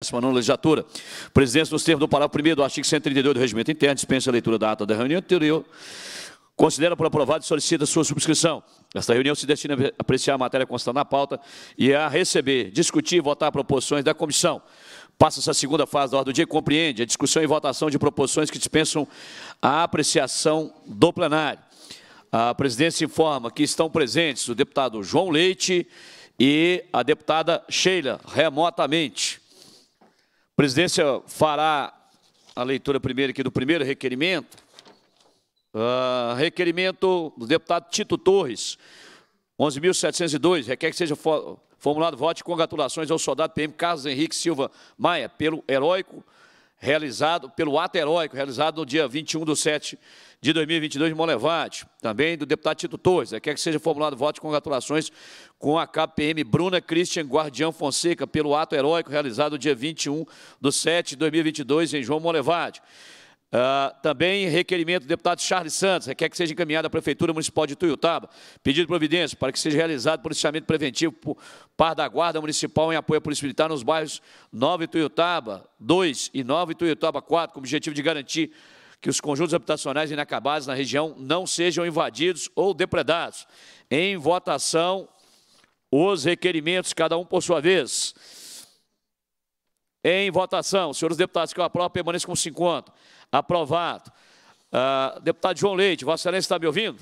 décima nona legislatura. O presidente, nos termos do parágrafo 1 do artigo 132 do Regimento Interno, dispensa a leitura da ata da reunião anterior, considera por aprovado e solicita sua subscrição. Esta reunião se destina a apreciar a matéria constante na pauta e a receber, discutir e votar proposições da comissão. Passa-se a segunda fase da ordem do dia e compreende a discussão e votação de proposições que dispensam a apreciação do plenário. A presidência informa que estão presentes o deputado João Leite e a deputada Sheila, remotamente presidência fará a leitura primeira aqui do primeiro requerimento. Uh, requerimento do deputado Tito Torres, 11.702, requer que seja formulado voto de congratulações ao soldado PM Carlos Henrique Silva Maia pelo heróico realizado pelo ato heróico, realizado no dia 21 de setembro de 2022 em Molevade, também do deputado Tito Torres. Quer que seja formulado voto de congratulações com a KPM Bruna Christian Guardião Fonseca pelo ato heróico realizado no dia 21 de setembro de 2022 em João Molevade. Uh, também requerimento do deputado Charles Santos, requer que seja encaminhado à Prefeitura Municipal de Tuiutaba, pedido de providência para que seja realizado policiamento preventivo por par da Guarda Municipal em apoio à Polícia Militar nos bairros 9 Tuiutaba 2 e 9 Tuiutaba 4, com o objetivo de garantir que os conjuntos habitacionais inacabados na região não sejam invadidos ou depredados. Em votação, os requerimentos, cada um por sua vez. Em votação, senhores deputados que eu aprovo, permaneçam com 50. Aprovado. Ah, deputado João Leite, Vossa Excelência está me ouvindo?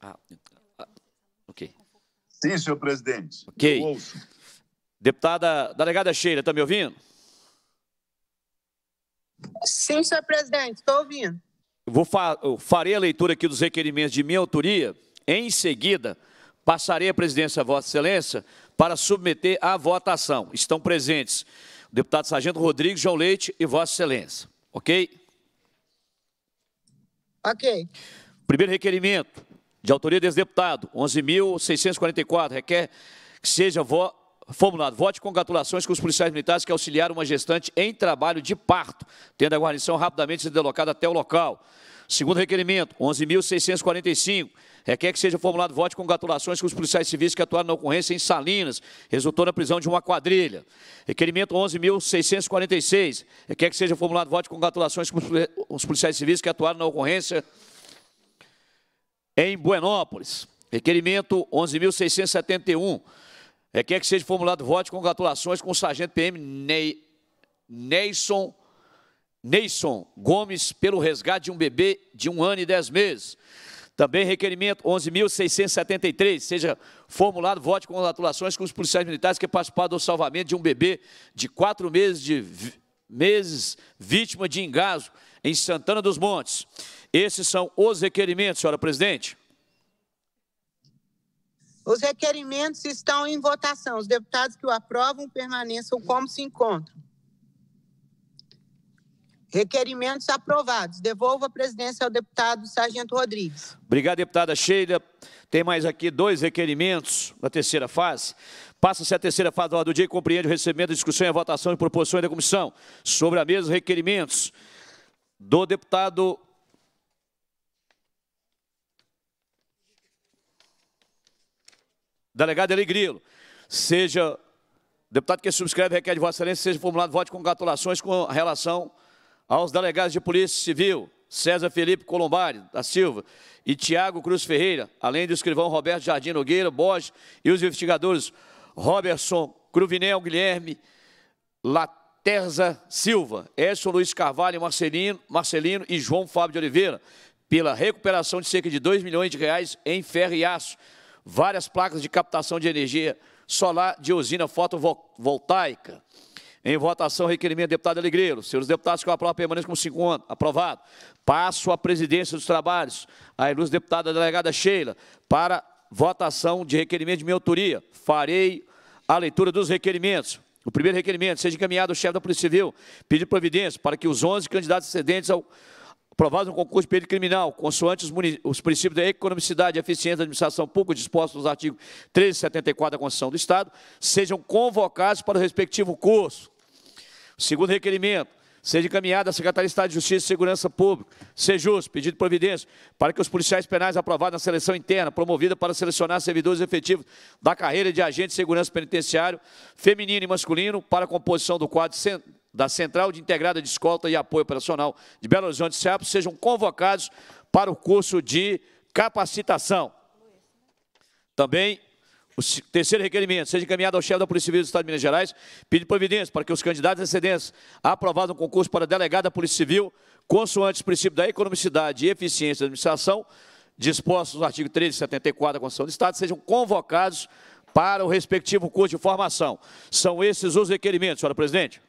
Ah, ah ok. Sim, senhor presidente. Ok. Deputada, delegada Sheila, está me ouvindo? Sim, senhor presidente, estou ouvindo. Vou fa farei a leitura aqui dos requerimentos de minha autoria. Em seguida, passarei a presidência a Vossa Excelência para submeter à votação. Estão presentes o deputado Sargento Rodrigues, João Leite e Vossa Excelência. Ok? Ok. Primeiro requerimento, de autoria desse deputado, 11.644, requer que seja vo formulado. Vote congratulações com os policiais militares que auxiliaram uma gestante em trabalho de parto, tendo a guarnição rapidamente sido deslocada até o local. Segundo requerimento, 11.645. Requer que seja formulado voto com congratulações com os policiais civis que atuaram na ocorrência em Salinas, resultou na prisão de uma quadrilha. Requerimento 11.646. Requer que seja formulado voto com congratulações com os policiais civis que atuaram na ocorrência em Buenópolis. Requerimento 11.671. Requer que seja formulado voto com congratulações com o sargento PM Ney, Neyson Neisson Gomes pelo resgate de um bebê de um ano e dez meses. Também requerimento 11.673, seja formulado vote com congratulações com os policiais militares que participaram do salvamento de um bebê de quatro meses, de, meses vítima de engasgo em Santana dos Montes. Esses são os requerimentos, senhora presidente. Os requerimentos estão em votação. Os deputados que o aprovam permaneçam como se encontram. Requerimentos aprovados. Devolvo a presidência ao deputado Sargento Rodrigues. Obrigado, deputada Sheila. Tem mais aqui dois requerimentos da terceira fase. Passa-se a terceira fase do do dia e compreende o recebimento, discussão e votação de proposições da comissão sobre a mesa requerimentos do deputado delegado Eli Seja, deputado que subscreve requer de Vossa Excelência, seja formulado voto de congratulações com relação aos delegados de Polícia Civil, César Felipe Colombari da Silva e Tiago Cruz Ferreira, além do escrivão Roberto Jardim Nogueira Borges e os investigadores Robertson Cruvinel Guilherme Laterza Silva, Edson Luiz Carvalho Marcelino, Marcelino e João Fábio de Oliveira, pela recuperação de cerca de 2 milhões de reais em ferro e aço, várias placas de captação de energia solar de usina fotovoltaica. Em votação, requerimento do deputado Alegreiro. Senhores deputados, que eu aprovo permaneça como segundo Aprovado. Passo à presidência dos trabalhos. A ilustre deputada delegada Sheila, para votação de requerimento de minha autoria. Farei a leitura dos requerimentos. O primeiro requerimento, seja encaminhado ao chefe da Polícia Civil, pedir providência para que os 11 candidatos excedentes ao aprovados no concurso de período criminal, consoante os, os, princípios da economicidade e eficiência da administração pública dispostos nos artigos 374 da Constituição do Estado, sejam convocados para o respectivo curso segundo requerimento, seja encaminhada à Secretaria de Estado de Justiça e Segurança Pública, SEJUS, pedido de providência, para que os policiais penais aprovados na seleção interna, promovida para selecionar servidores efetivos da carreira de agente de segurança penitenciário, feminino e masculino, para a composição do quadro da Central de Integrada de Escolta e Apoio Operacional de Belo Horizonte Ceapos, sejam convocados para o curso de capacitação. Também o terceiro requerimento, seja encaminhado ao chefe da Polícia Civil do Estado de Minas Gerais, pedindo providência para que os candidatos excedentes aprovados no concurso para delegado da Polícia Civil, consoante os princípios da economicidade e eficiência da administração, dispostos no artigo 1374 da Constituição do Estado, sejam convocados para o respectivo curso de formação. São esses os requerimentos, senhora presidente.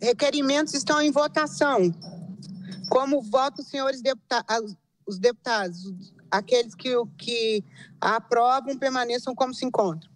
Requerimentos estão em votação. Como votam os senhores ah, deputados, os deputados, aqueles que, que aprovam permaneçam como se encontram.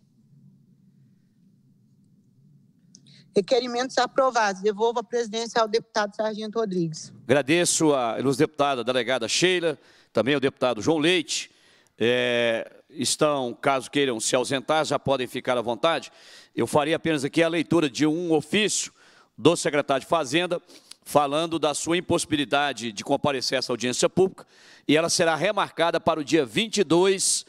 Requerimentos aprovados. Devolvo a presidência ao deputado Sargento Rodrigues. Agradeço a ilustre deputada, delegada Sheila, também o deputado João Leite. É, estão, caso queiram se ausentar, já podem ficar à vontade. Eu farei apenas aqui a leitura de um ofício do secretário de Fazenda, falando da sua impossibilidade de comparecer a essa audiência pública, e ela será remarcada para o dia 22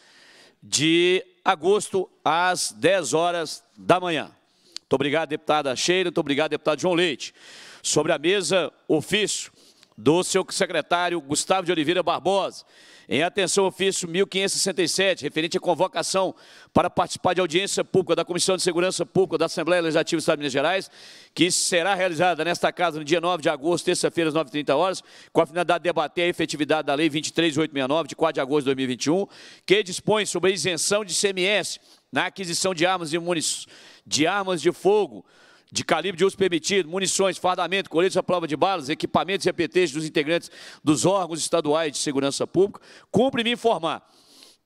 de agosto, às 10 horas da manhã. Muito obrigado, deputada Sheila, muito obrigado, deputado João Leite. Sobre a mesa, ofício do seu secretário Gustavo de Oliveira Barbosa, em atenção ao ofício 1567, referente à convocação para participar de audiência pública da Comissão de Segurança Pública da Assembleia Legislativa do Estado de Minas Gerais, que será realizada nesta casa no dia 9 de agosto, terça-feira, às 9h30 horas, com a finalidade de debater a efetividade da Lei 23869, de 4 de agosto de 2021, que dispõe sobre a isenção de CMS na aquisição de armas de, munic... de armas de fogo de calibre de uso permitido, munições, fardamento, coletes à prova de balas, equipamentos e apetrechos dos integrantes dos órgãos estaduais de segurança pública, cumpre me informar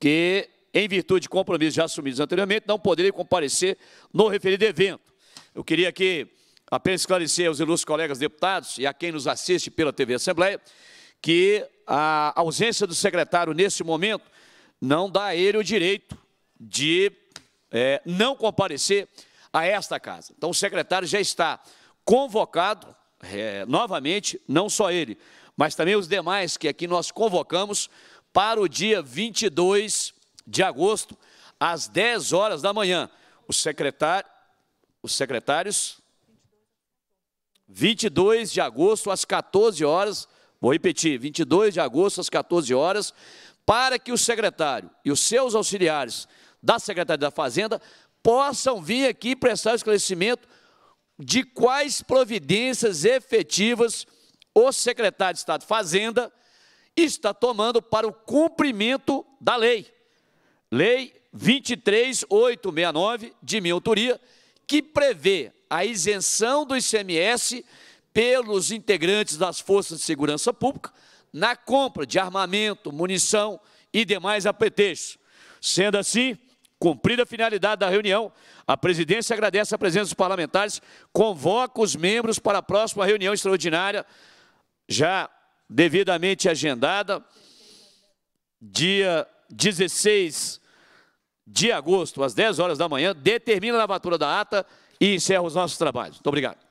que, em virtude de compromissos já assumidos anteriormente, não poderei comparecer no referido evento. Eu queria aqui apenas esclarecer aos ilustres colegas deputados e a quem nos assiste pela TV Assembleia que a ausência do secretário nesse momento não dá a ele o direito de é, não comparecer a esta casa. Então, o secretário já está convocado, é, novamente, não só ele, mas também os demais que aqui nós convocamos para o dia 22 de agosto, às 10 horas da manhã. O secretário, os secretários, 22 de agosto, às 14 horas, vou repetir, 22 de agosto, às 14 horas, para que o secretário e os seus auxiliares da Secretaria da Fazenda possam vir aqui prestar esclarecimento de quais providências efetivas o secretário de Estado de Fazenda está tomando para o cumprimento da lei. Lei 23869 de minha autoria, que prevê a isenção do ICMS pelos integrantes das forças de segurança pública na compra de armamento, munição e demais apetrechos. Sendo assim, Cumprida a finalidade da reunião, a presidência agradece a presença dos parlamentares, convoca os membros para a próxima reunião extraordinária, já devidamente agendada, dia 16 de agosto, às 10 horas da manhã, determina a lavatura da ata e encerra os nossos trabalhos. Muito obrigado.